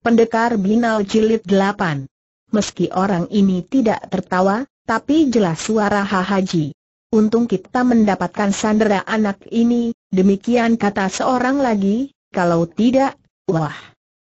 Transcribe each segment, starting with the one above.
Pendekar Binal Jilid 8 Meski orang ini tidak tertawa, tapi jelas suara Hahaji. Untung kita mendapatkan sandera anak ini, demikian kata seorang lagi, kalau tidak, wah.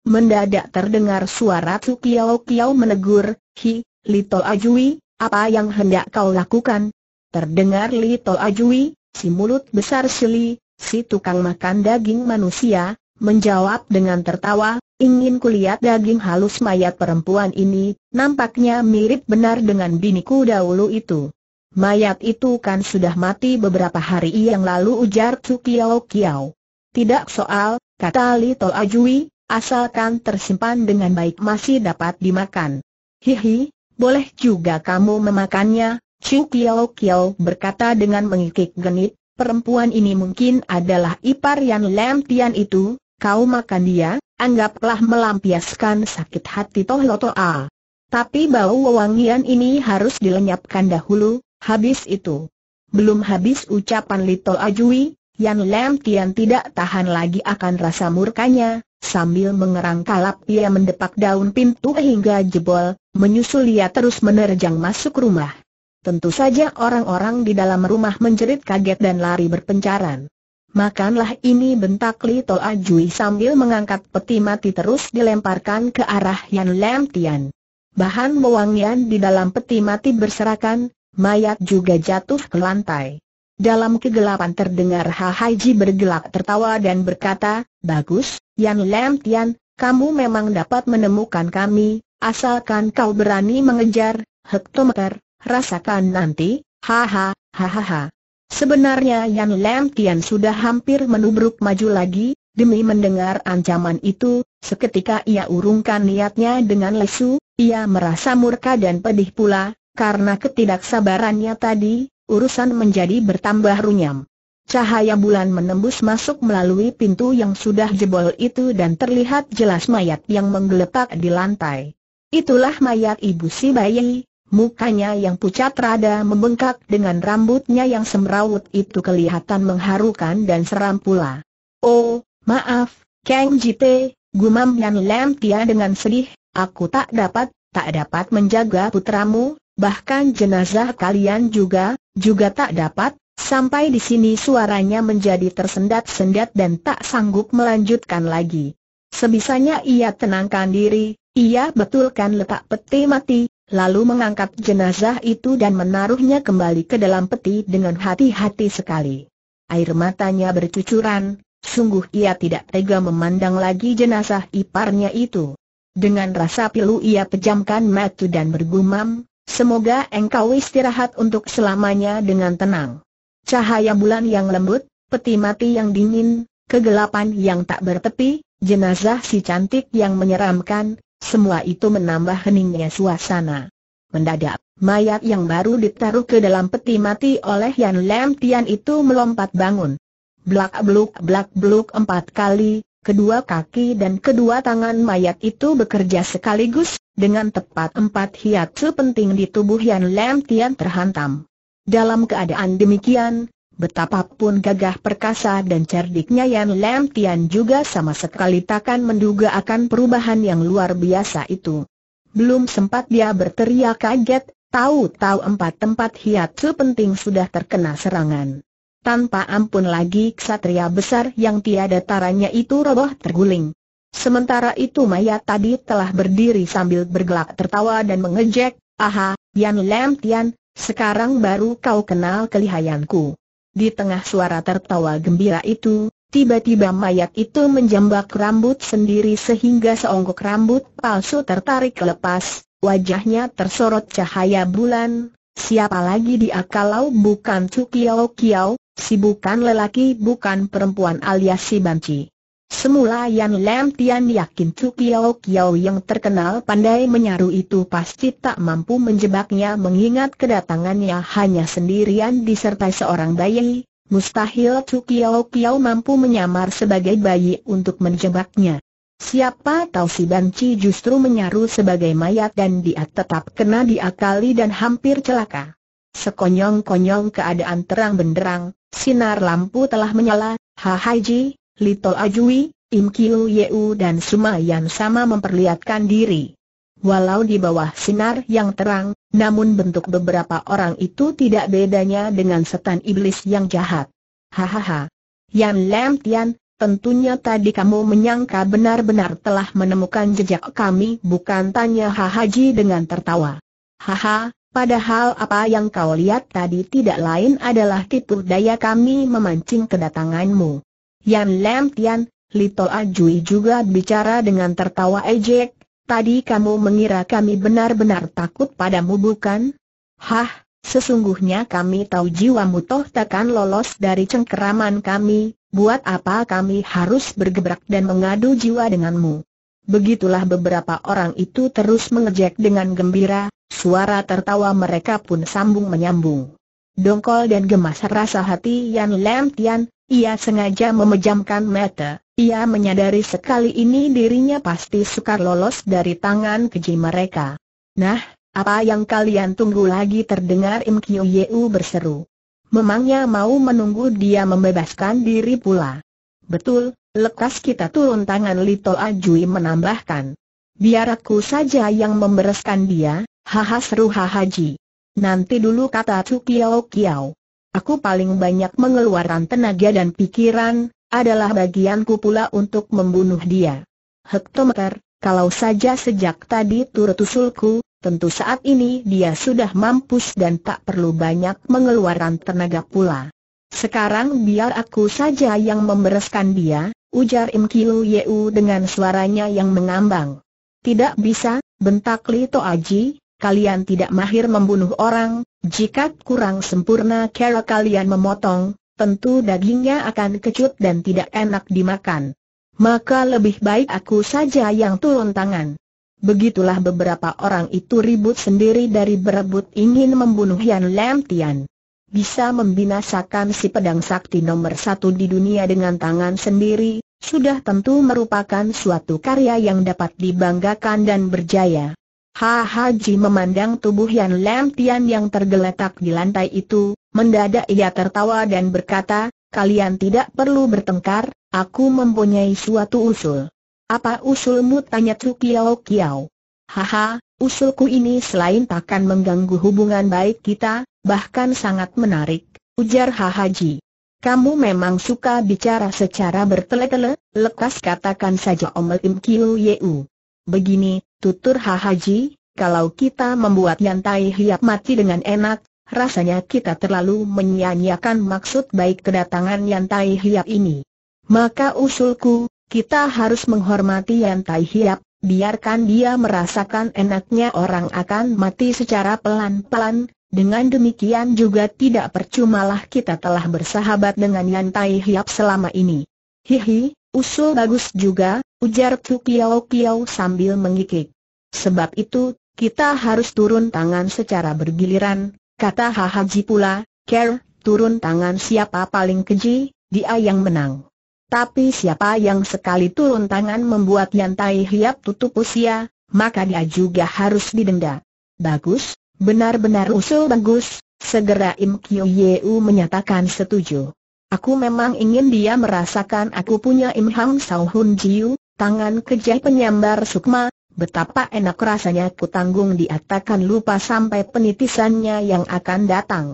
Mendadak terdengar suara Su Kiao Kiao menegur, Hi, Lito Ajui, apa yang hendak kau lakukan? Terdengar Lito Ajui, si mulut besar Sili, si tukang makan daging manusia, menjawab dengan tertawa, ingin kulihat daging halus mayat perempuan ini, nampaknya mirip benar dengan biniku dahulu itu. Mayat itu kan sudah mati beberapa hari yang lalu ujar Tsu Kiao Kiao. Tidak soal, kata Li To Ajui, asalkan tersimpan dengan baik masih dapat dimakan. Hihi, boleh juga kamu memakannya, Tsu Kiao Kiao berkata dengan mengikik genit, perempuan ini mungkin adalah ipar yang Lem itu, kau makan dia, anggaplah melampiaskan sakit hati Toh Loto A. Tapi bau wangian ini harus dilenyapkan dahulu, habis itu. Belum habis ucapan Lito Ajui, Yan Lam Tian tidak tahan lagi akan rasa murkanya, sambil mengerang kalap ia mendepak daun pintu hingga jebol, menyusul ia terus menerjang masuk rumah. Tentu saja orang-orang di dalam rumah menjerit kaget dan lari berpencaran. Makanlah ini bentak Li To Ajui sambil mengangkat peti mati terus dilemparkan ke arah Yan Lam Tian. Bahan mewangian di dalam peti mati berserakan, mayat juga jatuh ke lantai. Dalam kegelapan terdengar Ha Ji bergelak tertawa dan berkata, Bagus, Yan Lam Tian, kamu memang dapat menemukan kami, asalkan kau berani mengejar, hektometer, rasakan nanti, haha, hahaha. Sebenarnya Yan Lam Tian sudah hampir menubruk maju lagi, demi mendengar ancaman itu, seketika ia urungkan niatnya dengan lesu, ia merasa murka dan pedih pula, karena ketidaksabarannya tadi, urusan menjadi bertambah runyam. Cahaya bulan menembus masuk melalui pintu yang sudah jebol itu dan terlihat jelas mayat yang menggeletak di lantai. Itulah mayat ibu si bayi, Mukanya yang pucat rada membengkak dengan rambutnya yang semrawut itu kelihatan mengharukan dan seram pula. Oh, maaf, Kang Jite, gumam Yan Lam Tia dengan sedih, aku tak dapat, tak dapat menjaga putramu, bahkan jenazah kalian juga, juga tak dapat, sampai di sini suaranya menjadi tersendat-sendat dan tak sanggup melanjutkan lagi. Sebisanya ia tenangkan diri, ia betulkan letak peti mati, lalu mengangkat jenazah itu dan menaruhnya kembali ke dalam peti dengan hati-hati sekali. Air matanya bercucuran, sungguh ia tidak tega memandang lagi jenazah iparnya itu. Dengan rasa pilu ia pejamkan mata dan bergumam, semoga engkau istirahat untuk selamanya dengan tenang. Cahaya bulan yang lembut, peti mati yang dingin, kegelapan yang tak bertepi, jenazah si cantik yang menyeramkan, semua itu menambah heningnya suasana. Mendadak, mayat yang baru ditaruh ke dalam peti mati oleh Yan Lam Tian itu melompat bangun. Blak bluk blak bluk empat kali, kedua kaki dan kedua tangan mayat itu bekerja sekaligus, dengan tepat empat hiat sepenting di tubuh Yan Lam Tian terhantam. Dalam keadaan demikian, Betapapun gagah perkasa dan cerdiknya Yan Lam Tian juga sama sekali takkan menduga akan perubahan yang luar biasa itu. Belum sempat dia berteriak kaget, tahu-tahu empat tempat hiat penting sudah terkena serangan. Tanpa ampun lagi ksatria besar yang tiada taranya itu roboh terguling. Sementara itu Maya tadi telah berdiri sambil bergelak tertawa dan mengejek, Aha, Yan Lam Tian, sekarang baru kau kenal kelihayanku. Di tengah suara tertawa gembira itu, tiba-tiba mayat itu menjambak rambut sendiri sehingga seonggok rambut palsu tertarik lepas, wajahnya tersorot cahaya bulan, siapa lagi dia kalau bukan Cukiao Kiao, si bukan lelaki bukan perempuan alias si Banci. Semula Yan Lam Tian yakin Chu Kiao Kiao yang terkenal pandai menyaru itu pasti tak mampu menjebaknya mengingat kedatangannya hanya sendirian disertai seorang bayi. Mustahil Chu Kiao Kiao mampu menyamar sebagai bayi untuk menjebaknya. Siapa tahu si Banci justru menyaru sebagai mayat dan dia tetap kena diakali dan hampir celaka. Sekonyong-konyong keadaan terang benderang, sinar lampu telah menyala, Ha ji. Lito Ajui, Im Kiu Yeu dan Suma yang sama memperlihatkan diri. Walau di bawah sinar yang terang, namun bentuk beberapa orang itu tidak bedanya dengan setan iblis yang jahat. Hahaha. Yan Lam Tian, tentunya tadi kamu menyangka benar-benar telah menemukan jejak kami bukan tanya Hahaji dengan tertawa. Haha, Padahal apa yang kau lihat tadi tidak lain adalah tipu daya kami memancing kedatanganmu. Yan Lam Tian, Lito Ajui juga bicara dengan tertawa ejek, tadi kamu mengira kami benar-benar takut padamu bukan? Hah, sesungguhnya kami tahu jiwamu toh takkan lolos dari cengkeraman kami, buat apa kami harus bergebrak dan mengadu jiwa denganmu? Begitulah beberapa orang itu terus mengejek dengan gembira, suara tertawa mereka pun sambung menyambung. Dongkol dan gemas rasa hati Yan Lam Tian, ia sengaja memejamkan mata, ia menyadari sekali ini dirinya pasti sukar lolos dari tangan keji mereka. Nah, apa yang kalian tunggu lagi terdengar Im Kyu Yeu berseru. Memangnya mau menunggu dia membebaskan diri pula. Betul, lekas kita turun tangan Lito Ajui menambahkan. Biar aku saja yang membereskan dia, haha seru hahaji. Nanti dulu kata Cu Kiao Kiao. Aku paling banyak mengeluarkan tenaga dan pikiran, adalah bagianku pula untuk membunuh dia. Hektometer, kalau saja sejak tadi turut usulku, tentu saat ini dia sudah mampus dan tak perlu banyak mengeluarkan tenaga pula. Sekarang biar aku saja yang membereskan dia, ujar Im Kilu Yeu dengan suaranya yang mengambang. Tidak bisa, bentak Lito Aji kalian tidak mahir membunuh orang, jika kurang sempurna cara kalian memotong, tentu dagingnya akan kecut dan tidak enak dimakan. Maka lebih baik aku saja yang turun tangan. Begitulah beberapa orang itu ribut sendiri dari berebut ingin membunuh Yan Lam Tian. Bisa membinasakan si pedang sakti nomor satu di dunia dengan tangan sendiri, sudah tentu merupakan suatu karya yang dapat dibanggakan dan berjaya. Ha Ji memandang tubuh Yan Lam Tian yang tergeletak di lantai itu, mendadak ia tertawa dan berkata, kalian tidak perlu bertengkar, aku mempunyai suatu usul. Apa usulmu tanya Cu Kiao Kiao? Haha, usulku ini selain takkan mengganggu hubungan baik kita, bahkan sangat menarik, ujar Ha Ji. Kamu memang suka bicara secara bertele-tele, lekas katakan saja Om Im Kiu Yeu. Begini, tutur Hahaji, kalau kita membuat nyantai hiap mati dengan enak, rasanya kita terlalu menyia-nyiakan maksud baik kedatangan Tai hiap ini. Maka usulku, kita harus menghormati Tai hiap, biarkan dia merasakan enaknya orang akan mati secara pelan-pelan, dengan demikian juga tidak percumalah kita telah bersahabat dengan Tai hiap selama ini. Hihi, usul bagus juga, ujar Tu Piao Piao sambil mengikik. Sebab itu, kita harus turun tangan secara bergiliran, kata Hahaji pula, Ker, turun tangan siapa paling keji, dia yang menang. Tapi siapa yang sekali turun tangan membuat Yantai Hiap tutup usia, maka dia juga harus didenda. Bagus, benar-benar usul bagus, segera Im Kyo Yeu menyatakan setuju. Aku memang ingin dia merasakan aku punya Im Hang Sao Hun Jiu, Tangan kejai penyambar sukma, betapa enak rasanya ku tanggung diatakan lupa sampai penitisannya yang akan datang.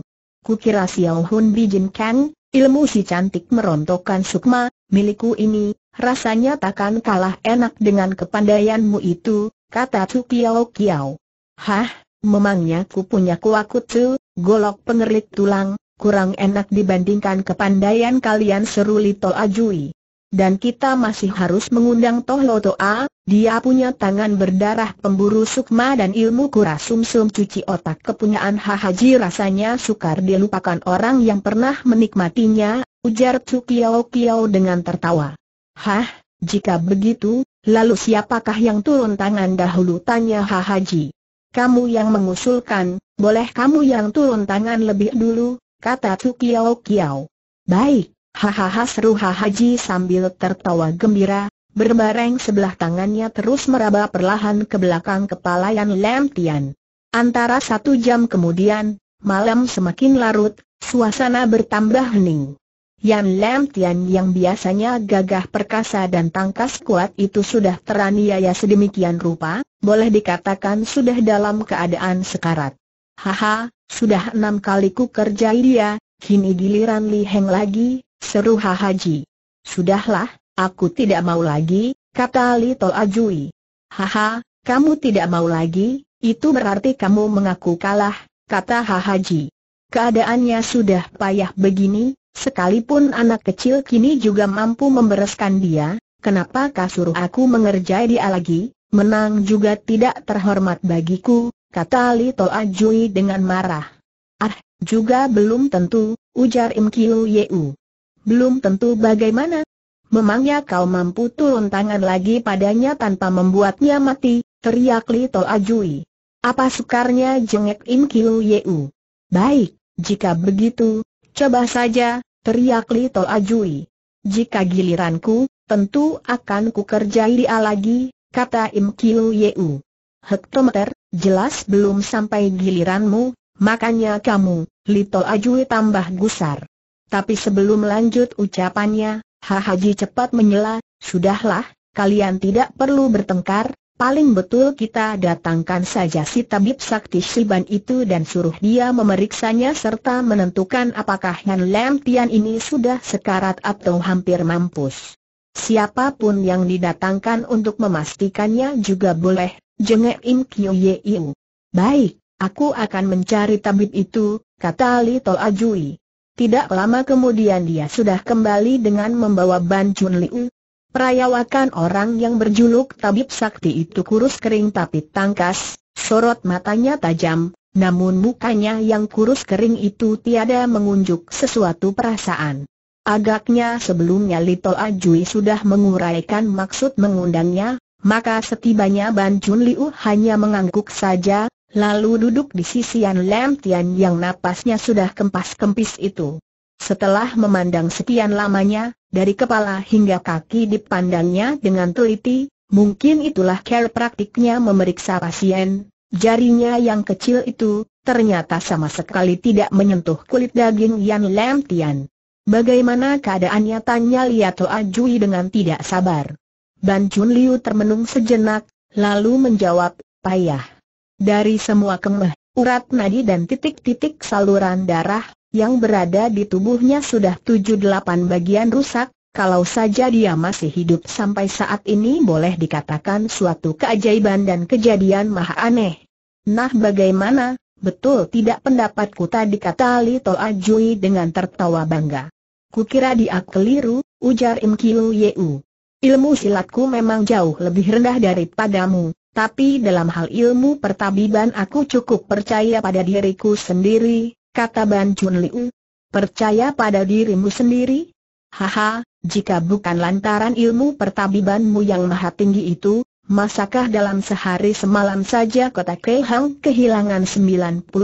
Kukira Xiao Hun Bijin Kang, ilmu si cantik merontokkan sukma, milikku ini, rasanya takkan kalah enak dengan kepandaianmu itu, kata Tu Kiao Kiao. Hah, memangnya ku punya kuakut tu, golok pengerlit tulang, kurang enak dibandingkan kepandaian kalian seru Lito Ajui. Dan kita masih harus mengundang Toh A, dia punya tangan berdarah pemburu sukma dan ilmu kura sumsum -sum cuci otak kepunyaan Hahaji rasanya sukar dilupakan orang yang pernah menikmatinya, ujar Tsukiao Kiao dengan tertawa. Hah, jika begitu, lalu siapakah yang turun tangan dahulu tanya Hahaji. Kamu yang mengusulkan, boleh kamu yang turun tangan lebih dulu, kata Tsukiao Kiao. Baik, Hahaha seru Haji sambil tertawa gembira, berbareng sebelah tangannya terus meraba perlahan ke belakang kepala Yan Lam Tian. Antara satu jam kemudian, malam semakin larut, suasana bertambah hening. Yan Lam Tian yang biasanya gagah perkasa dan tangkas kuat itu sudah teraniaya sedemikian rupa, boleh dikatakan sudah dalam keadaan sekarat. Haha, sudah enam kali ku kerjai dia, kini giliran Li Heng lagi, Seru Haji. Sudahlah, aku tidak mau lagi, kata Lito Tol Ajui. Haha, kamu tidak mau lagi, itu berarti kamu mengaku kalah, kata Haji. Keadaannya sudah payah begini, sekalipun anak kecil kini juga mampu membereskan dia, kenapa suruh aku mengerjai dia lagi, menang juga tidak terhormat bagiku, kata Lito Tol Ajui dengan marah. Ah, juga belum tentu, ujar Im Kiu Yeu belum tentu bagaimana. Memangnya kau mampu turun tangan lagi padanya tanpa membuatnya mati, teriak Lito Ajui. Apa sukarnya jengek Im Kiu Yeu? Baik, jika begitu, coba saja, teriak Lito Ajui. Jika giliranku, tentu akan kukerjai dia lagi, kata Im Kiu Yeu. Hektometer, jelas belum sampai giliranmu, makanya kamu, Lito Ajui tambah gusar. Tapi sebelum lanjut ucapannya, Haji cepat menyela, sudahlah, kalian tidak perlu bertengkar, paling betul kita datangkan saja si tabib sakti Shiban itu dan suruh dia memeriksanya serta menentukan apakah Han Lam Tian ini sudah sekarat atau hampir mampus. Siapapun yang didatangkan untuk memastikannya juga boleh, jengek Im Kyo Ye Iu. Baik, aku akan mencari tabib itu, kata Li Tol Ajui. Tidak lama kemudian dia sudah kembali dengan membawa Ban Chun Liu. Perayawakan orang yang berjuluk tabib sakti itu kurus kering tapi tangkas, sorot matanya tajam, namun mukanya yang kurus kering itu tiada mengunjuk sesuatu perasaan. Agaknya sebelumnya Lito Ajui sudah menguraikan maksud mengundangnya, maka setibanya Ban Chun Liu hanya mengangguk saja, lalu duduk di sisian Lam Tian yang napasnya sudah kempas-kempis itu. Setelah memandang sekian lamanya, dari kepala hingga kaki dipandangnya dengan teliti, mungkin itulah care praktiknya memeriksa pasien, jarinya yang kecil itu, ternyata sama sekali tidak menyentuh kulit daging Yan Lam Tian. Bagaimana keadaannya tanya Liato Ajui dengan tidak sabar. Ban Chun Liu termenung sejenak, lalu menjawab, payah. Dari semua kemeh, urat nadi dan titik-titik saluran darah, yang berada di tubuhnya sudah 7 delapan bagian rusak, kalau saja dia masih hidup sampai saat ini boleh dikatakan suatu keajaiban dan kejadian maha aneh. Nah bagaimana, betul tidak pendapatku tadi kata Li Ajui dengan tertawa bangga. Kukira dia keliru, ujar Im Kiu Yeu. Ilmu silatku memang jauh lebih rendah daripadamu, tapi dalam hal ilmu pertabiban aku cukup percaya pada diriku sendiri, kata Ban Chun Liu. Percaya pada dirimu sendiri? Haha, jika bukan lantaran ilmu pertabibanmu yang maha tinggi itu, masakah dalam sehari semalam saja kota Kehang kehilangan 97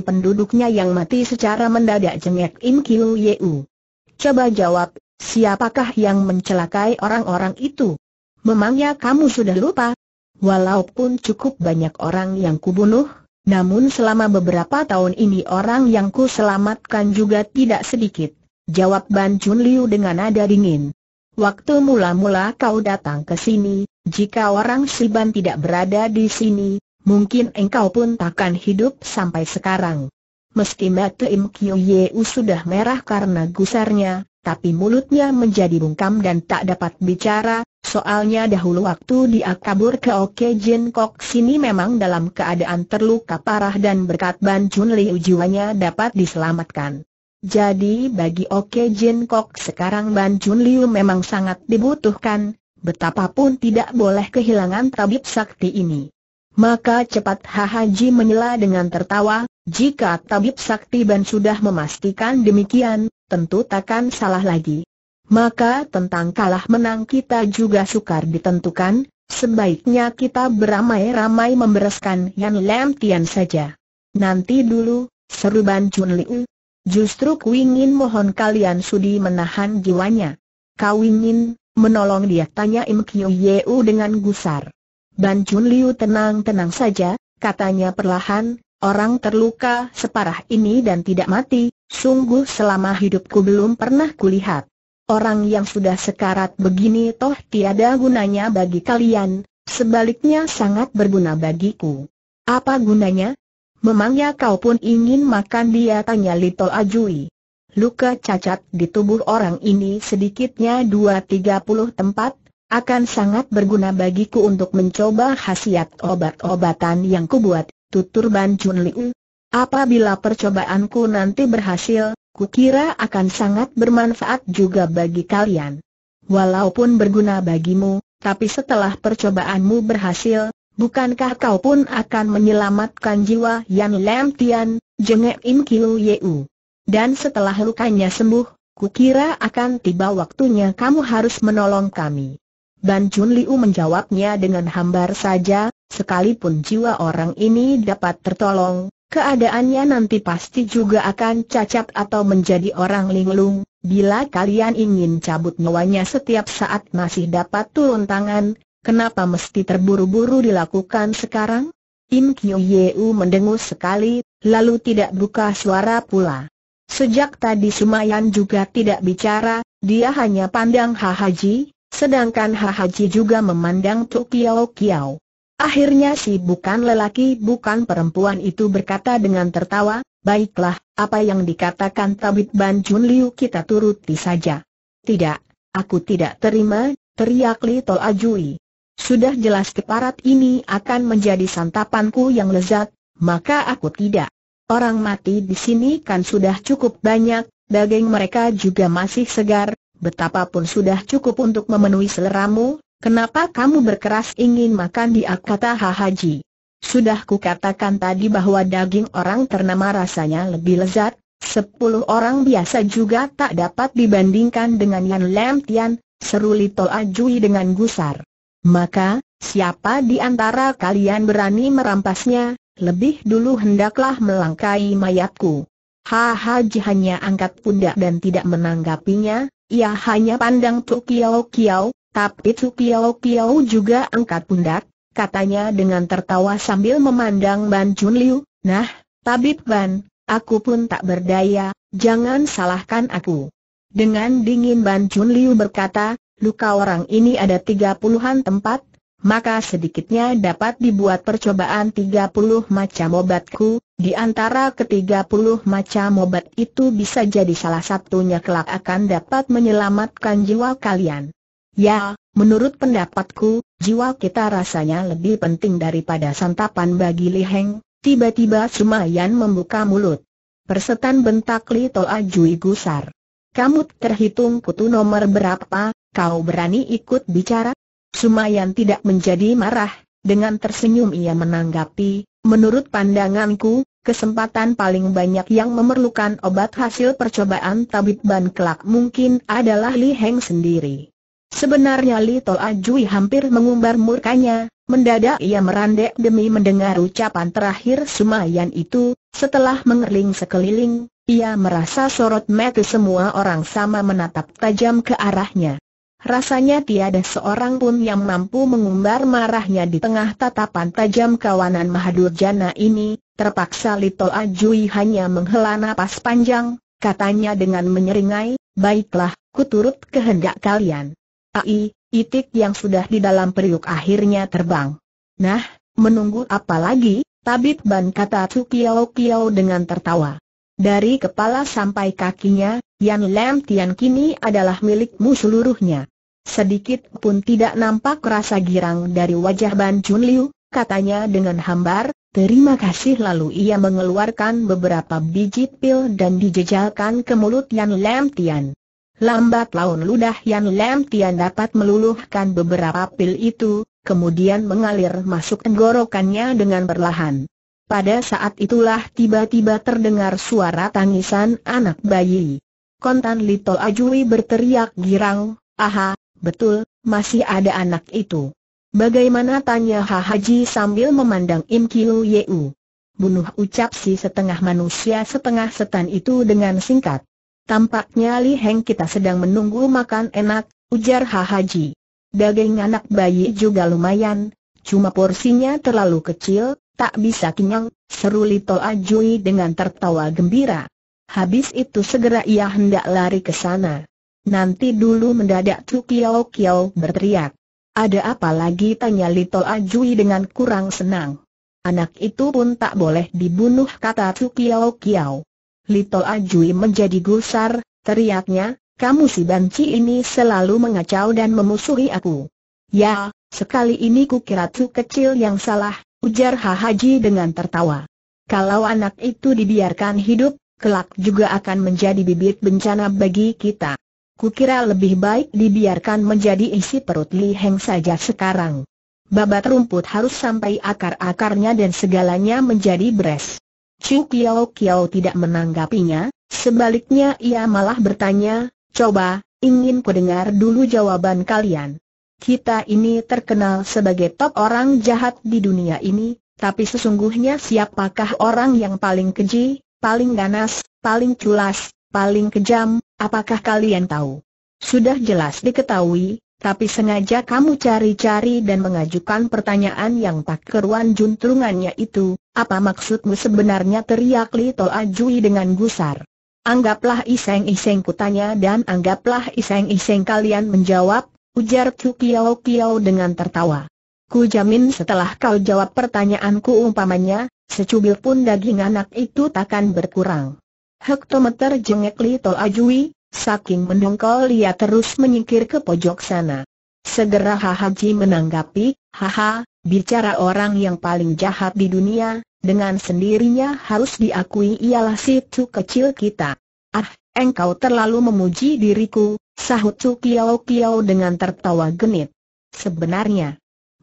penduduknya yang mati secara mendadak jengek Im Kiu Yeu? Coba jawab, siapakah yang mencelakai orang-orang itu? Memangnya kamu sudah lupa, Walaupun cukup banyak orang yang kubunuh, namun selama beberapa tahun ini orang yang ku selamatkan juga tidak sedikit, jawab Ban Chun Liu dengan nada dingin. Waktu mula-mula kau datang ke sini, jika orang Siban tidak berada di sini, mungkin engkau pun takkan hidup sampai sekarang. Meski mata Im Kyu Yeu sudah merah karena gusarnya, tapi mulutnya menjadi bungkam dan tak dapat bicara, Soalnya dahulu waktu dia kabur ke Oke Jin Kok sini memang dalam keadaan terluka parah dan berkat Ban Chun Liu jiwanya dapat diselamatkan. Jadi bagi Oke Jin Kok sekarang Ban Chun Liu memang sangat dibutuhkan, betapapun tidak boleh kehilangan tabib sakti ini. Maka cepat Hahaji menyela dengan tertawa, jika tabib sakti Ban sudah memastikan demikian, tentu takkan salah lagi maka tentang kalah menang kita juga sukar ditentukan, sebaiknya kita beramai-ramai membereskan Yan Lam Tian saja. Nanti dulu, seru Ban Chun Liu. Justru ku ingin mohon kalian sudi menahan jiwanya. Kau ingin menolong dia tanya Im Kyu Yeu dengan gusar. Ban Chun Liu tenang-tenang saja, katanya perlahan, orang terluka separah ini dan tidak mati, sungguh selama hidupku belum pernah kulihat. Orang yang sudah sekarat begini toh tiada gunanya bagi kalian, sebaliknya sangat berguna bagiku. Apa gunanya? Memangnya kau pun ingin makan dia tanya Lito Ajui. Luka cacat di tubuh orang ini sedikitnya dua tiga puluh tempat, akan sangat berguna bagiku untuk mencoba khasiat obat-obatan yang kubuat, tutur Ban Chun Liu. Apabila percobaanku nanti berhasil, kukira akan sangat bermanfaat juga bagi kalian. Walaupun berguna bagimu, tapi setelah percobaanmu berhasil, bukankah kau pun akan menyelamatkan jiwa Yan Lam Tian, jengek Im Kiu Yeu? Dan setelah lukanya sembuh, kukira akan tiba waktunya kamu harus menolong kami. Ban Jun Liu menjawabnya dengan hambar saja, sekalipun jiwa orang ini dapat tertolong, Keadaannya nanti pasti juga akan cacat atau menjadi orang linglung, bila kalian ingin cabut nyawanya setiap saat masih dapat turun tangan, kenapa mesti terburu-buru dilakukan sekarang? Im Kyu Yeu mendengus sekali, lalu tidak buka suara pula. Sejak tadi Sumayan juga tidak bicara, dia hanya pandang Ha Haji, sedangkan Ha Haji juga memandang Tu Kiao Kiao. Akhirnya si bukan lelaki bukan perempuan itu berkata dengan tertawa, baiklah, apa yang dikatakan tabib Ban Jun Liu kita turuti saja. Tidak, aku tidak terima, teriak Li Tol Ajui. Sudah jelas keparat ini akan menjadi santapanku yang lezat, maka aku tidak. Orang mati di sini kan sudah cukup banyak, daging mereka juga masih segar, betapapun sudah cukup untuk memenuhi seleramu, Kenapa kamu berkeras ingin makan dia kata Hahaji? Sudah kukatakan tadi bahwa daging orang ternama rasanya lebih lezat, sepuluh orang biasa juga tak dapat dibandingkan dengan Yan Lam Tian, seru Lito Ajui dengan gusar. Maka, siapa di antara kalian berani merampasnya, lebih dulu hendaklah melangkai mayatku. Hahaji hanya angkat pundak dan tidak menanggapinya, ia hanya pandang tu Kiao Kiao, tapi Tu Piao Piao juga angkat pundak, katanya dengan tertawa sambil memandang Ban Chun Liu, Nah, Tabib Ban, aku pun tak berdaya, jangan salahkan aku. Dengan dingin Ban Chun Liu berkata, luka orang ini ada tiga puluhan tempat, maka sedikitnya dapat dibuat percobaan tiga puluh macam obatku, di antara ketiga puluh macam obat itu bisa jadi salah satunya kelak akan dapat menyelamatkan jiwa kalian. Ya, menurut pendapatku, jiwa kita rasanya lebih penting daripada santapan bagi Li Heng, tiba-tiba Sumayan membuka mulut. Persetan bentak Li Toa Jui gusar. Kamu terhitung kutu nomor berapa, kau berani ikut bicara? Sumayan tidak menjadi marah, dengan tersenyum ia menanggapi, menurut pandanganku, kesempatan paling banyak yang memerlukan obat hasil percobaan tabib ban kelak mungkin adalah Li Heng sendiri. Sebenarnya Little Ajui hampir mengumbar murkanya, mendadak ia merandek demi mendengar ucapan terakhir Sumayan itu, setelah mengerling sekeliling, ia merasa sorot mata semua orang sama menatap tajam ke arahnya. Rasanya tiada seorang pun yang mampu mengumbar marahnya di tengah tatapan tajam kawanan Mahadur Jana ini, terpaksa Lito Ajui hanya menghela napas panjang, katanya dengan menyeringai, baiklah, kuturut kehendak kalian. Ai, itik yang sudah di dalam periuk akhirnya terbang. Nah, menunggu apa lagi? Tabib Ban kata Tsukiao Kiao dengan tertawa. Dari kepala sampai kakinya, Yan Lam Tian kini adalah milikmu seluruhnya. Sedikit pun tidak nampak rasa girang dari wajah Ban Chun Liu, katanya dengan hambar, terima kasih lalu ia mengeluarkan beberapa biji pil dan dijejalkan ke mulut Yan Lam Tian. Lambat laun ludah Yan Lam Tian dapat meluluhkan beberapa pil itu, kemudian mengalir masuk tenggorokannya dengan perlahan. Pada saat itulah tiba-tiba terdengar suara tangisan anak bayi. Kontan Lito Ajui berteriak girang, aha, betul, masih ada anak itu. Bagaimana tanya Ha Haji sambil memandang Im Kiu Yeu. Bunuh ucap si setengah manusia setengah setan itu dengan singkat. Tampaknya Li Heng kita sedang menunggu makan enak, ujar Ha Haji. Daging anak bayi juga lumayan, cuma porsinya terlalu kecil, tak bisa kenyang, seru Lito Ajui dengan tertawa gembira. Habis itu segera ia hendak lari ke sana. Nanti dulu mendadak Tu Kiao Kiao berteriak. Ada apa lagi tanya Lito Ajui dengan kurang senang. Anak itu pun tak boleh dibunuh kata Tu Kiao Kiao. Lito Ajui menjadi gusar, teriaknya, kamu si banci ini selalu mengacau dan memusuhi aku. Ya, sekali ini kukira tu kecil yang salah, ujar Hahaji dengan tertawa. Kalau anak itu dibiarkan hidup, kelak juga akan menjadi bibit bencana bagi kita. Kukira lebih baik dibiarkan menjadi isi perut Li Heng saja sekarang. Babat rumput harus sampai akar-akarnya dan segalanya menjadi beres. Chu Kiao Kiao tidak menanggapinya, sebaliknya ia malah bertanya, coba, ingin dengar dulu jawaban kalian. Kita ini terkenal sebagai top orang jahat di dunia ini, tapi sesungguhnya siapakah orang yang paling keji, paling ganas, paling culas, paling kejam, apakah kalian tahu? Sudah jelas diketahui, tapi sengaja kamu cari-cari dan mengajukan pertanyaan yang tak keruan juntrungannya itu, apa maksudmu sebenarnya teriak Li Ajui dengan gusar. Anggaplah iseng-iseng kutanya dan anggaplah iseng-iseng kalian menjawab, ujar Chu Kiao Kiao dengan tertawa. Ku jamin setelah kau jawab pertanyaanku umpamanya, secubit pun daging anak itu takkan berkurang. Hektometer jengek Li Ajui, Saking mendongkol ia terus menyingkir ke pojok sana. Segera Hahaji menanggapi, haha, bicara orang yang paling jahat di dunia, dengan sendirinya harus diakui ialah si situ kecil kita. Ah, engkau terlalu memuji diriku, sahut Tu Kiao Kiao dengan tertawa genit. Sebenarnya,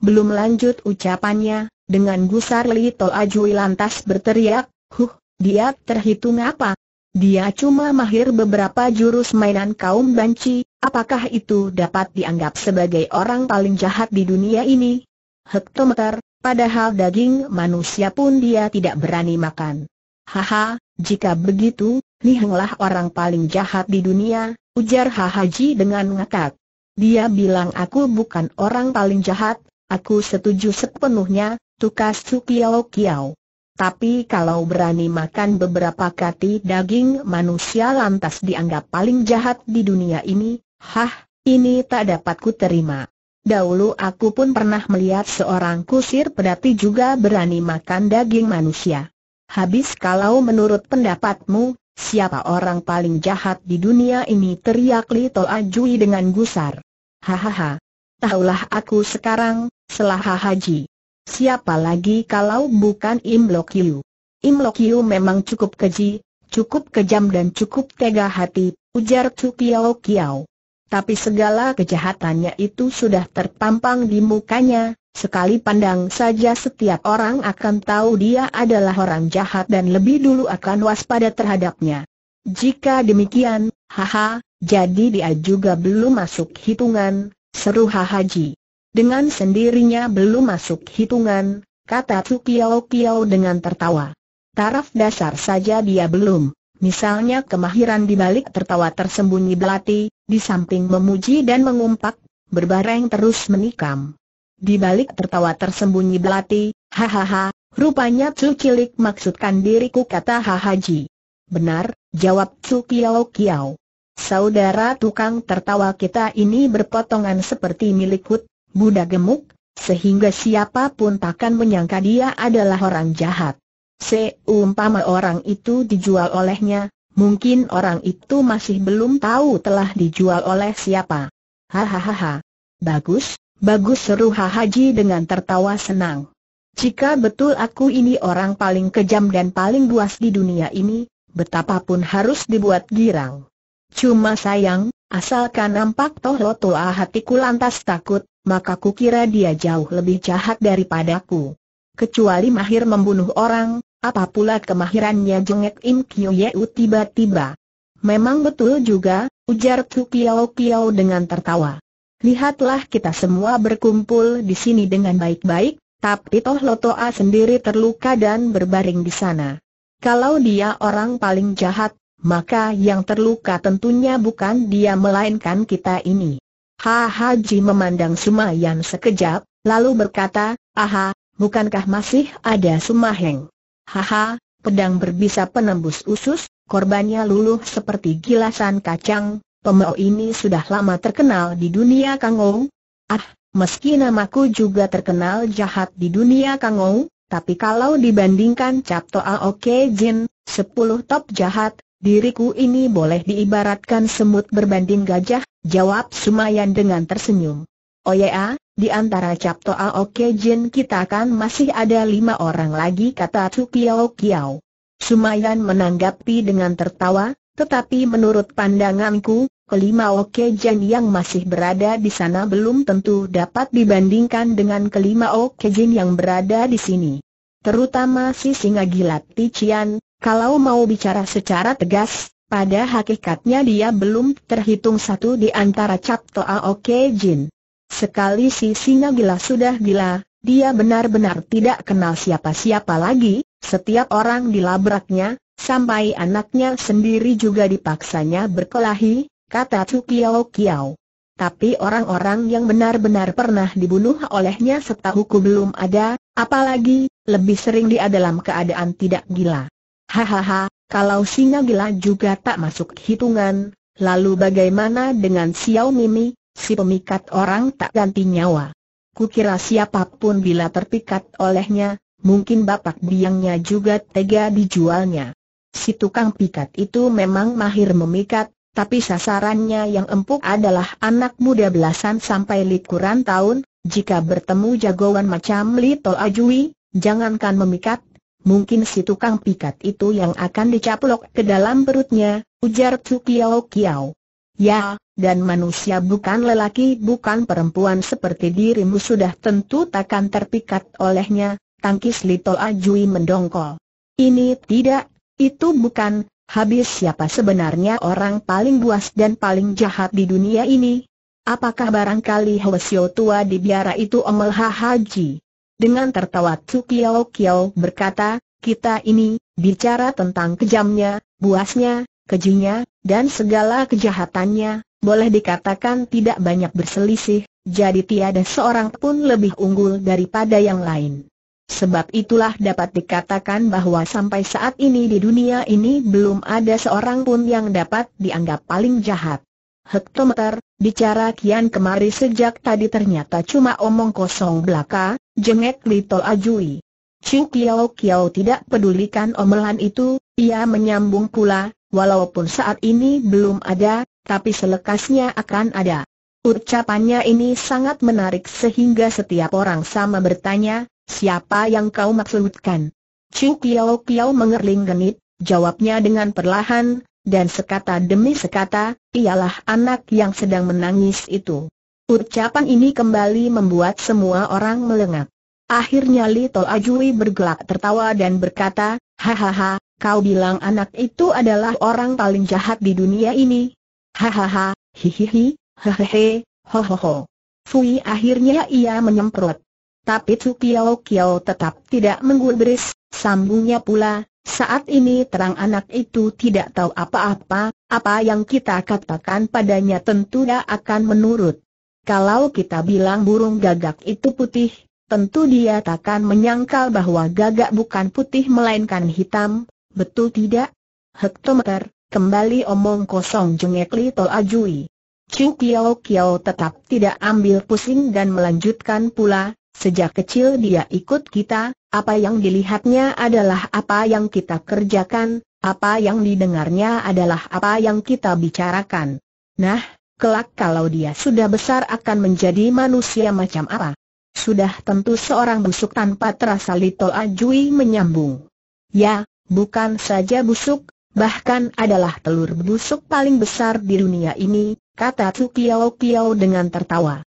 belum lanjut ucapannya, dengan gusar Lito Ajui lantas berteriak, huh, dia terhitung apa? Dia cuma mahir beberapa jurus mainan kaum banci, apakah itu dapat dianggap sebagai orang paling jahat di dunia ini? Hektometer, padahal daging manusia pun dia tidak berani makan. Haha, jika begitu, Nihenglah orang paling jahat di dunia, ujar Hahaji dengan ngakak. Dia bilang aku bukan orang paling jahat, aku setuju sepenuhnya, tukas Su Kiao. Tapi kalau berani makan beberapa kati daging manusia lantas dianggap paling jahat di dunia ini, hah, ini tak dapat ku terima. Dahulu aku pun pernah melihat seorang kusir pedati juga berani makan daging manusia. Habis kalau menurut pendapatmu, siapa orang paling jahat di dunia ini teriak Li Ajui dengan gusar. Hahaha. Tahulah aku sekarang, Selaha Haji. Siapa lagi kalau bukan Im Lok Yu? Im Lok Yu memang cukup keji, cukup kejam dan cukup tega hati, ujar Chu Piao Kiao. Tapi segala kejahatannya itu sudah terpampang di mukanya, sekali pandang saja setiap orang akan tahu dia adalah orang jahat dan lebih dulu akan waspada terhadapnya. Jika demikian, haha, jadi dia juga belum masuk hitungan, seru Hahaji. Dengan sendirinya belum masuk hitungan, kata Tu Kiao Kiao dengan tertawa. Taraf dasar saja dia belum, misalnya kemahiran di balik tertawa tersembunyi belati, di samping memuji dan mengumpat, berbareng terus menikam. Di balik tertawa tersembunyi belati, hahaha, rupanya Tu Cilik maksudkan diriku kata Hahaji. Benar, jawab Tu Kiao Kiao. Saudara tukang tertawa kita ini berpotongan seperti milik Hut, muda gemuk, sehingga siapapun takkan menyangka dia adalah orang jahat. Seumpama orang itu dijual olehnya, mungkin orang itu masih belum tahu telah dijual oleh siapa. Hahaha. Bagus, bagus seru Haji dengan tertawa senang. Jika betul aku ini orang paling kejam dan paling buas di dunia ini, betapapun harus dibuat girang. Cuma sayang, asalkan nampak toh tua hatiku lantas takut, maka kukira dia jauh lebih jahat daripadaku. Kecuali mahir membunuh orang, apa pula kemahirannya jengek Im Kyo Yeu tiba-tiba. Memang betul juga, ujar Tu Kiao dengan tertawa. Lihatlah kita semua berkumpul di sini dengan baik-baik, tapi Toh Lotoa sendiri terluka dan berbaring di sana. Kalau dia orang paling jahat, maka yang terluka tentunya bukan dia melainkan kita ini. Ha Haji memandang Sumayan sekejap, lalu berkata, Aha, bukankah masih ada Sumaheng? Haha, pedang berbisa penembus usus, korbannya luluh seperti gilasan kacang, pemau ini sudah lama terkenal di dunia Kangou. Ah, meski namaku juga terkenal jahat di dunia Kangou, tapi kalau dibandingkan Cap Toa Oke Jin, sepuluh top jahat, diriku ini boleh diibaratkan semut berbanding gajah Jawab Sumayan dengan tersenyum. Oh ya, di antara Cap Toa Oke Jin kita kan masih ada lima orang lagi kata Chu Kiao Kiao. Sumayan menanggapi dengan tertawa, tetapi menurut pandanganku, kelima Oke Jin yang masih berada di sana belum tentu dapat dibandingkan dengan kelima Oke Jin yang berada di sini. Terutama si singa gilat Tician, kalau mau bicara secara tegas, pada hakikatnya dia belum terhitung satu di antara Cap Toa Oke Jin. Sekali si singa gila sudah gila, dia benar-benar tidak kenal siapa-siapa lagi, setiap orang dilabraknya, sampai anaknya sendiri juga dipaksanya berkelahi, kata Chu Kiao Kiao. Tapi orang-orang yang benar-benar pernah dibunuh olehnya setahuku belum ada, apalagi, lebih sering dia dalam keadaan tidak gila. Hahaha, kalau singa gila juga tak masuk hitungan, lalu bagaimana dengan Xiao Mimi, si pemikat orang tak ganti nyawa? Kukira siapapun bila terpikat olehnya, mungkin bapak biangnya juga tega dijualnya. Si tukang pikat itu memang mahir memikat, tapi sasarannya yang empuk adalah anak muda belasan sampai likuran tahun, jika bertemu jagoan macam Lito Ajui, jangankan memikat, mungkin si tukang pikat itu yang akan dicaplok ke dalam perutnya, ujar Chu Kiao Kiao. Ya, dan manusia bukan lelaki bukan perempuan seperti dirimu sudah tentu takkan terpikat olehnya, tangkis Lito Ajui mendongkol. Ini tidak, itu bukan, habis siapa sebenarnya orang paling buas dan paling jahat di dunia ini? Apakah barangkali Hwasyo tua di biara itu Omel Haji? Dengan tertawa Kiao Kiao berkata, kita ini, bicara tentang kejamnya, buasnya, kejinya, dan segala kejahatannya, boleh dikatakan tidak banyak berselisih, jadi tiada seorang pun lebih unggul daripada yang lain. Sebab itulah dapat dikatakan bahwa sampai saat ini di dunia ini belum ada seorang pun yang dapat dianggap paling jahat. Hektometer, bicara kian kemari sejak tadi ternyata cuma omong kosong belaka, Jengek Lito Ajui. Chu Kiao Kiao tidak pedulikan omelan itu, ia menyambung pula, walaupun saat ini belum ada, tapi selekasnya akan ada. Ucapannya ini sangat menarik sehingga setiap orang sama bertanya, siapa yang kau maksudkan? Chu Kiao Kiao mengerling genit, jawabnya dengan perlahan, dan sekata demi sekata, ialah anak yang sedang menangis itu. Ucapan ini kembali membuat semua orang melengak. Akhirnya Li To Ajui bergelak tertawa dan berkata, Hahaha, kau bilang anak itu adalah orang paling jahat di dunia ini. Hahaha, hihihi, hehehe, hohoho. Fui akhirnya ia menyemprot. Tapi Tsu Kiao Kiao tetap tidak menggubris, sambungnya pula, saat ini terang anak itu tidak tahu apa-apa, apa yang kita katakan padanya tentu tidak akan menurut. Kalau kita bilang burung gagak itu putih, tentu dia takkan menyangkal bahwa gagak bukan putih melainkan hitam, betul tidak? Hektometer, kembali omong kosong jengek Li Tol Ajui. Chu Kiao Kiao tetap tidak ambil pusing dan melanjutkan pula, Sejak kecil dia ikut kita, apa yang dilihatnya adalah apa yang kita kerjakan, apa yang didengarnya adalah apa yang kita bicarakan. Nah, kelak kalau dia sudah besar akan menjadi manusia macam apa. Sudah tentu seorang busuk tanpa terasa Lito Ajui menyambung. Ya, bukan saja busuk, bahkan adalah telur busuk paling besar di dunia ini, kata Tsukiao Kiao dengan tertawa.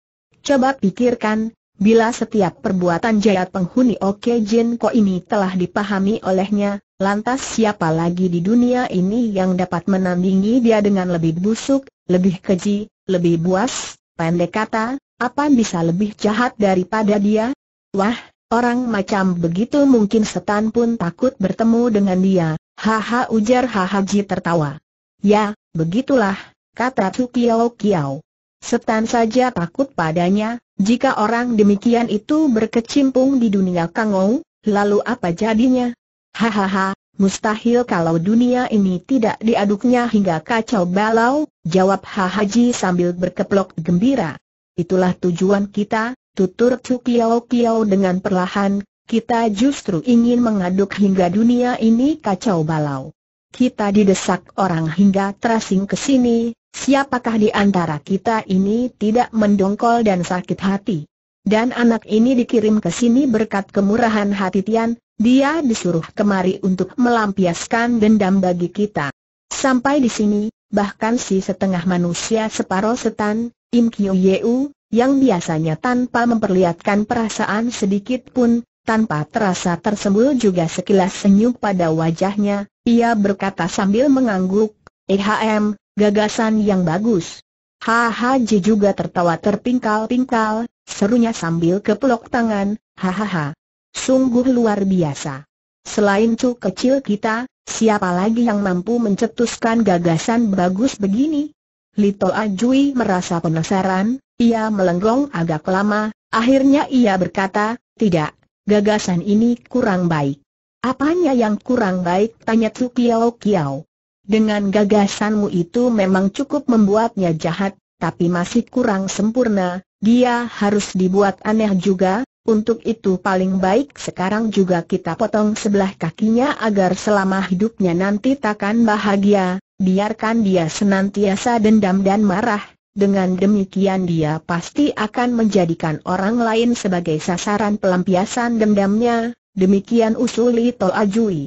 Coba pikirkan, Bila setiap perbuatan jahat penghuni Oke Jin Ko ini telah dipahami olehnya, lantas siapa lagi di dunia ini yang dapat menandingi dia dengan lebih busuk, lebih keji, lebih buas, pendek kata, apa bisa lebih jahat daripada dia? Wah, orang macam begitu mungkin setan pun takut bertemu dengan dia, haha ujar Hahaji tertawa. Ya, begitulah, kata Tukiao Kiao. Setan saja takut padanya, jika orang demikian itu berkecimpung di dunia kangou, lalu apa jadinya? Hahaha, mustahil kalau dunia ini tidak diaduknya hingga kacau balau, jawab Haji sambil berkeplok gembira. Itulah tujuan kita, tutur Chu Kiao Kiao dengan perlahan, kita justru ingin mengaduk hingga dunia ini kacau balau. Kita didesak orang hingga terasing ke sini, Siapakah di antara kita ini tidak mendongkol dan sakit hati? Dan anak ini dikirim ke sini berkat kemurahan hati Tian, dia disuruh kemari untuk melampiaskan dendam bagi kita. Sampai di sini, bahkan si setengah manusia separoh setan, Im Kyu Yeu, yang biasanya tanpa memperlihatkan perasaan sedikit pun, tanpa terasa tersembul juga sekilas senyum pada wajahnya, ia berkata sambil mengangguk, Ehm, Gagasan yang bagus. Hahaji juga tertawa terpingkal-pingkal, serunya sambil kepelok tangan, hahaha. Sungguh luar biasa. Selain cu kecil kita, siapa lagi yang mampu mencetuskan gagasan bagus begini? Lito Ajui merasa penasaran, ia melenggong agak lama, akhirnya ia berkata, tidak, gagasan ini kurang baik. Apanya yang kurang baik? Tanya Su Kiao Kiao. Dengan gagasanmu itu memang cukup membuatnya jahat, tapi masih kurang sempurna, dia harus dibuat aneh juga, untuk itu paling baik sekarang juga kita potong sebelah kakinya agar selama hidupnya nanti takkan bahagia, biarkan dia senantiasa dendam dan marah, dengan demikian dia pasti akan menjadikan orang lain sebagai sasaran pelampiasan dendamnya, demikian usul Tolajui. Ajui.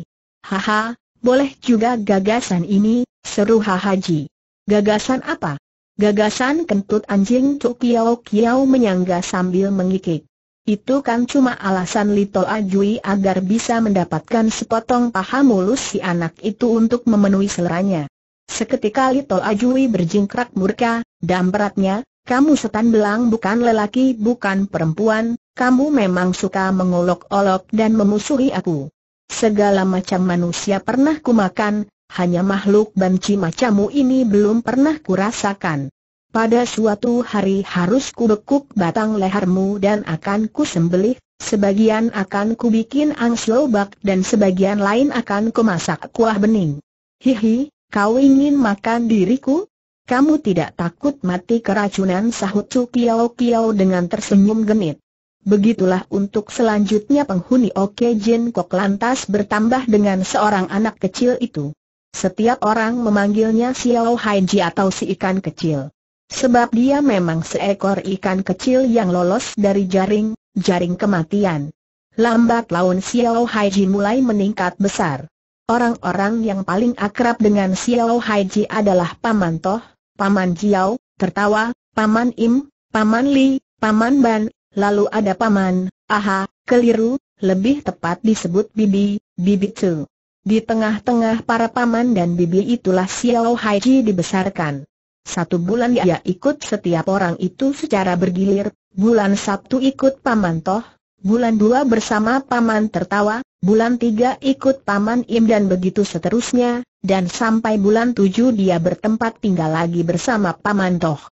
Haha, boleh juga gagasan ini, seru Haji. Gagasan apa? Gagasan kentut anjing Cuk Kiao Kiao menyangga sambil mengikik. Itu kan cuma alasan Lito Ajui agar bisa mendapatkan sepotong paha mulus si anak itu untuk memenuhi seleranya. Seketika Lito Ajui berjingkrak murka, dan beratnya, kamu setan belang bukan lelaki bukan perempuan, kamu memang suka mengolok-olok dan memusuhi aku. Segala macam manusia pernah kumakan, hanya makhluk banci macammu ini belum pernah kurasakan. Pada suatu hari harus kubekuk batang lehermu dan akan kusembelih, sebagian akan kubikin angslobak dan sebagian lain akan kumasak kuah bening. Hihi, kau ingin makan diriku? Kamu tidak takut mati keracunan sahut Su Kiao Kiao dengan tersenyum genit. Begitulah untuk selanjutnya penghuni Oke Jin Kok lantas bertambah dengan seorang anak kecil itu. Setiap orang memanggilnya Xiao Haiji atau si ikan kecil. Sebab dia memang seekor ikan kecil yang lolos dari jaring, jaring kematian. Lambat laun Xiao Haiji mulai meningkat besar. Orang-orang yang paling akrab dengan Xiao Haiji adalah Paman Toh, Paman Jiao, Tertawa, Paman Im, Paman Li, Paman Ban, Lalu ada paman, aha, keliru, lebih tepat disebut bibi, bibi tu. Di tengah-tengah para paman dan bibi itulah Xiao Haiji dibesarkan. Satu bulan dia ikut setiap orang itu secara bergilir, bulan Sabtu ikut paman Toh, bulan dua bersama paman tertawa, bulan tiga ikut paman Im dan begitu seterusnya, dan sampai bulan tujuh dia bertempat tinggal lagi bersama paman Toh.